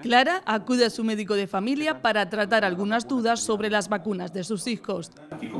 Clara acude a su médico de familia para tratar algunas dudas sobre las vacunas de sus hijos. Aquí,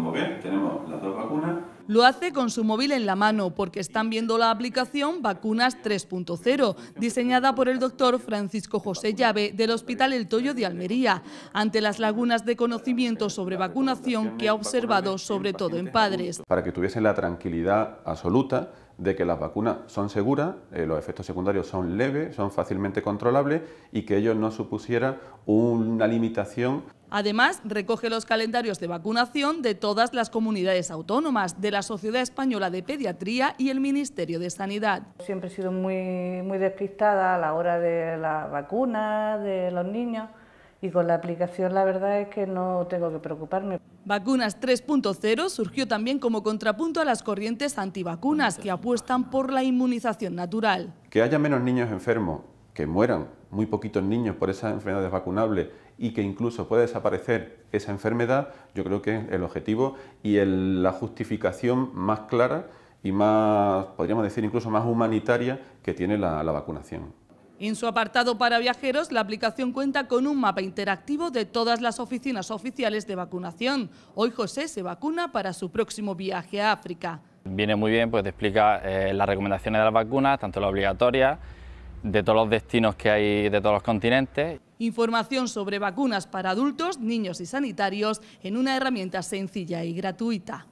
Lo hace con su móvil en la mano porque están viendo la aplicación Vacunas 3.0, diseñada por el doctor Francisco José Llave del Hospital El Toyo de Almería, ante las lagunas de conocimiento sobre vacunación que ha observado sobre todo en padres. Para que tuviesen la tranquilidad absoluta de que las vacunas son seguras, eh, los efectos secundarios son leves, son fácilmente controlables y que ello no supusiera una limitación. Además, recoge los calendarios de vacunación de todas las comunidades autónomas, de la Sociedad Española de Pediatría y el Ministerio de Sanidad. Siempre he sido muy, muy despistada a la hora de las vacunas, de los niños y con la aplicación la verdad es que no tengo que preocuparme. Vacunas 3.0 surgió también como contrapunto a las corrientes antivacunas que apuestan por la inmunización natural. Que haya menos niños enfermos, que mueran muy poquitos niños por esas enfermedades vacunables y que incluso pueda desaparecer esa enfermedad, yo creo que es el objetivo y la justificación más clara y más, podríamos decir, incluso más humanitaria que tiene la vacunación. En su apartado para viajeros, la aplicación cuenta con un mapa interactivo de todas las oficinas oficiales de vacunación. Hoy José se vacuna para su próximo viaje a África. Viene muy bien, pues te explica eh, las recomendaciones de las vacunas, tanto las obligatorias, de todos los destinos que hay de todos los continentes. Información sobre vacunas para adultos, niños y sanitarios en una herramienta sencilla y gratuita.